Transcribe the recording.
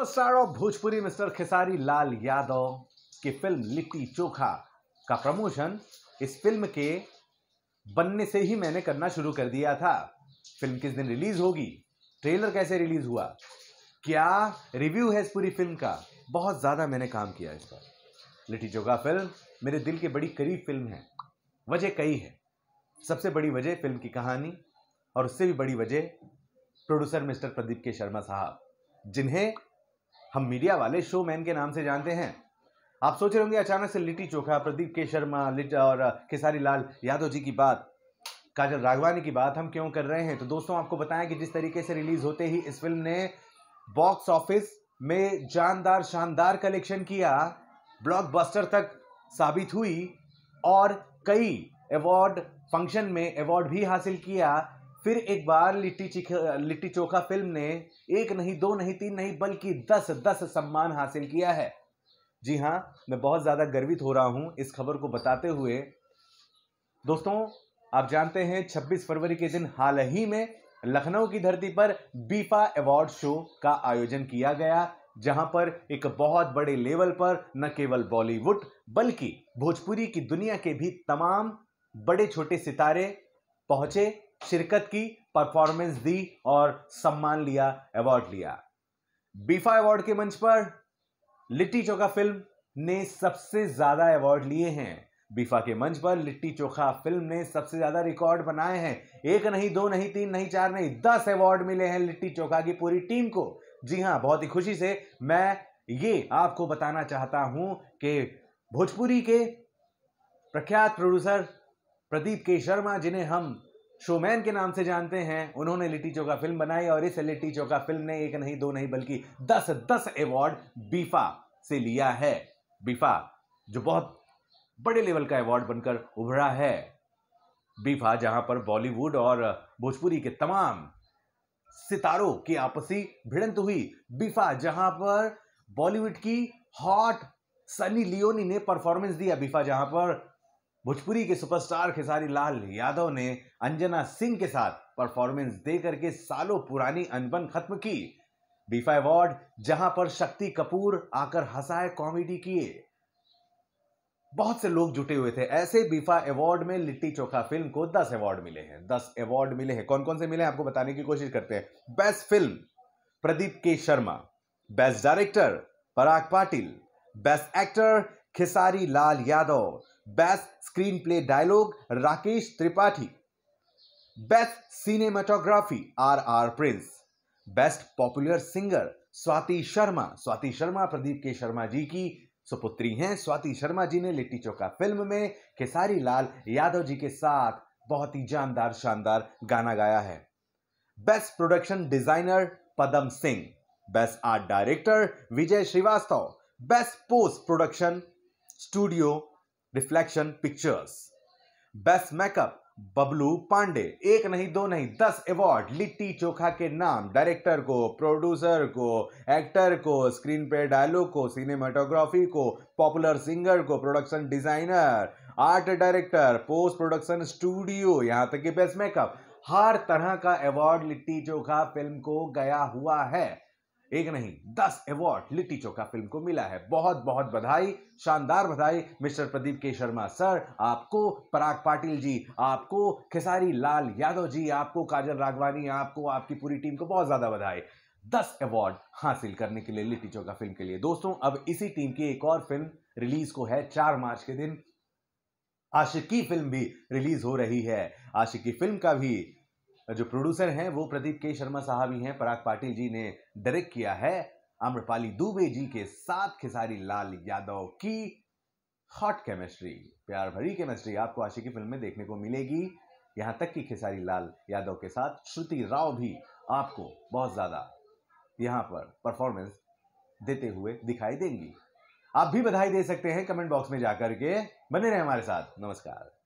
superstar of Bhojpuri mister Khesari Lal Yadav की film litti चोखा का promotion इस फिल्म के बनने से ही मैंने करना शुरू कर दिया था फिल्म किस दिन रिलीज होगी ट्रेलर कैसे रिलीज हुआ क्या रिव्यू है इस पूरी फिल्म का बहुत ज़्यादा मैंने काम किया इस पर लिट्टी चोखा फिल्म मेरे दिल के बड़ी करीब फिल्म है वजह कई है सबसे बड़ी वजह फिल्म की कहानी और उससे भी बड़ी वजह producer mister Pradeep K Sharma साहब जिन्हें हम मीडिया वाले शो मैन के नाम से जानते हैं आप सोच रहे होंगे अचानक से लिट्टी चोखा प्रदीप के शर्मा लिट और खेसारी लाल यादव जी की बात काजल राघवानी की बात हम क्यों कर रहे हैं तो दोस्तों आपको बताएं कि जिस तरीके से रिलीज होते ही इस फिल्म ने बॉक्स ऑफिस में जानदार शानदार कलेक्शन किया ब्लॉकबस्टर तक साबित हुई और कई अवार्ड फंक्शन में अवार्ड भी हासिल किया फिर एक बार लिट्टी चिख लिट्टी चोखा फिल्म ने एक नहीं दो नहीं तीन नहीं बल्कि दस दस सम्मान हासिल किया है जी हाँ मैं बहुत ज़्यादा गर्वित हो रहा हूँ इस खबर को बताते हुए दोस्तों आप जानते हैं 26 फरवरी के दिन हाल ही में लखनऊ की धरती पर बीफा अवार्ड शो का आयोजन किया गया जहां पर एक बहुत बड़े लेवल पर न केवल बॉलीवुड बल्कि भोजपुरी की दुनिया के भी तमाम बड़े छोटे सितारे पहुंचे शिरकत की परफॉर्मेंस दी और सम्मान लिया अवार्ड लिया बीफा अवार्ड के मंच पर लिट्टी चोखा फिल्म ने सबसे ज्यादा अवार्ड लिए हैं बीफा के मंच पर लिट्टी चोखा फिल्म ने सबसे ज्यादा रिकॉर्ड बनाए हैं एक नहीं दो नहीं तीन नहीं चार नहीं दस अवार्ड मिले हैं लिट्टी चोखा की पूरी टीम को जी हाँ बहुत ही खुशी से मैं ये आपको बताना चाहता हूं कि भोजपुरी के प्रख्यात प्रोड्यूसर प्रदीप के शर्मा जिन्हें हम शोमैन के नाम से जानते हैं उन्होंने लिट्टी चौका फिल्म बनाई और इस लिट्टी चौका फिल्म ने एक नहीं दो नहीं बल्कि दस दस अवार्ड बीफा से लिया है बीफा जो बहुत बड़े लेवल का अवार्ड बनकर उभरा है बीफा जहां पर बॉलीवुड और भोजपुरी के तमाम सितारों की आपसी भिड़ंत हुई बीफा जहां पर बॉलीवुड की हॉट सनी लियोनी ने परफॉर्मेंस दिया बीफा जहां पर भोजपुरी के सुपरस्टार खेसारी लाल यादव ने अंजना सिंह के साथ परफॉर्मेंस दे करके सालों पुरानी अनबन खत्म की बीफा अवार्ड जहां पर शक्ति कपूर आकर हंसाए कॉमेडी किए बहुत से लोग जुटे हुए थे ऐसे बीफा अवार्ड में लिट्टी चोखा फिल्म को दस अवार्ड मिले हैं दस अवार्ड मिले हैं कौन कौन से मिले हैं आपको बताने की कोशिश करते हैं best film Pradeep K Sharma best director Parag Patil best actor Khesari Lal Yadav best screenplay dialogue Rakesh Tripathi best cinematography R R Prince best popular singer Swati Sharma Swati Sharma Pradeep K Sharma जी की सुपुत्री हैं स्वाति शर्मा जी ने लिट्टी चौका फिल्म में खेसारी लाल यादव जी के साथ बहुत ही जानदार शानदार गाना गाया है best production designer Padam Singh best art director Vijay Shrivastava best post production studio Reflection Pictures best makeup Bablu Pandey एक नहीं दो नहीं दस अवार्ड लिट्टी चोखा के नाम डायरेक्टर को प्रोड्यूसर को एक्टर को स्क्रीन पे डायलॉग को सिनेमाटोग्राफी को पॉपुलर सिंगर को production designer art director post production studio यहां तक कि बेस्ट मेकअप हर तरह का अवार्ड लिट्टी चोखा फिल्म को गया हुआ है एक नहीं दस अवार्ड लिट्टी चौका फिल्म को मिला है बहुत बहुत बधाई शानदार बधाई mister Pradeep K Sharma sir आपको पराग पाटिल जी आपको खेसारी लाल यादव जी आपको काजल राघवानी आपको आपकी पूरी टीम को बहुत ज्यादा बधाई दस अवार्ड हासिल करने के लिए लिट्टी चौका फिल्म के लिए दोस्तों अब इसी टीम की एक और फिल्म रिलीज को है चार मार्च के दिन आशिकी फिल्म भी रिलीज हो रही है आशिकी फिल्म का भी जो प्रोड्यूसर हैं वो प्रदीप के शर्मा साहब ही हैं पराग पाटिल जी ने डायरेक्ट किया है आम्रपाली दुबे जी के साथ खिसारी लाल यादव की हॉट केमिस्ट्री प्यार भरी केमिस्ट्री आपको आशिकी फिल्म में देखने को मिलेगी यहाँ तक कि खिसारी लाल यादव के साथ श्रुति राव भी आपको बहुत ज़्यादा यहाँ पर परफॉर्मेंस देते हुए दिखाई देंगी आप भी बधाई दे सकते हैं कमेंट बॉक्स में जाकर के बने रहे हमारे साथ नमस्कार